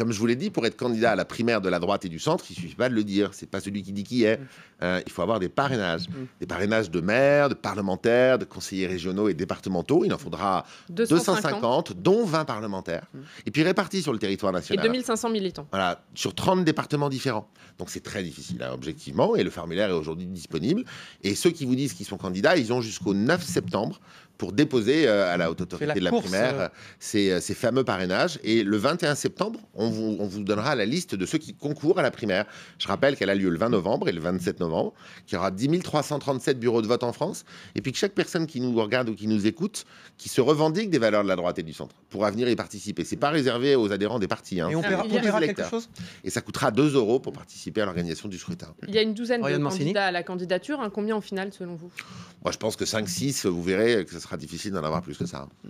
comme je vous l'ai dit, pour être candidat à la primaire de la droite et du centre, il suffit pas de le dire. C'est pas celui qui dit qui est. Euh, il faut avoir des parrainages, mm. des parrainages de maires, de parlementaires, de conseillers régionaux et départementaux. Il en faudra 250, dont 20 parlementaires, mm. et puis répartis sur le territoire national. Et 2500 militants. Voilà, sur 30 départements différents. Donc c'est très difficile, hein, objectivement. Et le formulaire est aujourd'hui disponible. Et ceux qui vous disent qu'ils sont candidats, ils ont jusqu'au 9 septembre pour déposer euh, à la haute autorité de la primaire euh. Euh, ces, fameux parrainages. Et le 21 septembre, on vous, donnera la liste de ceux qui concourent à la primaire. Je rappelle qu'elle a lieu le 20 novembre et le 27 novembre, qu'il y aura 10 337 bureaux de vote en France, et puis que chaque personne qui nous regarde ou qui nous écoute, qui se revendique des valeurs de la droite et du centre, pourra venir y participer. C'est pas réservé aux adhérents des partis. Hein. et on Et ça coûtera 2 euros pour participer à l'organisation du scrutin. Il y a une douzaine de candidats à la candidature. Hein. combien en finale, selon vous Moi, je pense que 5-6, vous verrez que ce sera difficile d'en avoir plus que ça. Hein.